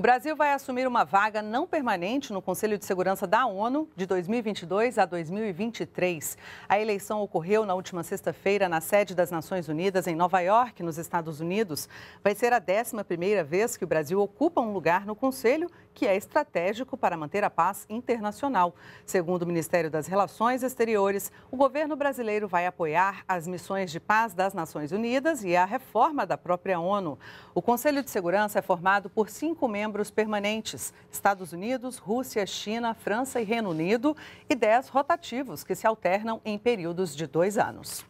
O Brasil vai assumir uma vaga não permanente no Conselho de Segurança da ONU de 2022 a 2023. A eleição ocorreu na última sexta-feira na sede das Nações Unidas, em Nova York, nos Estados Unidos. Vai ser a 11ª vez que o Brasil ocupa um lugar no Conselho que é estratégico para manter a paz internacional. Segundo o Ministério das Relações Exteriores, o governo brasileiro vai apoiar as missões de paz das Nações Unidas e a reforma da própria ONU. O Conselho de Segurança é formado por cinco membros membros permanentes: Estados Unidos, Rússia, China, França e Reino Unido, e 10 rotativos que se alternam em períodos de dois anos.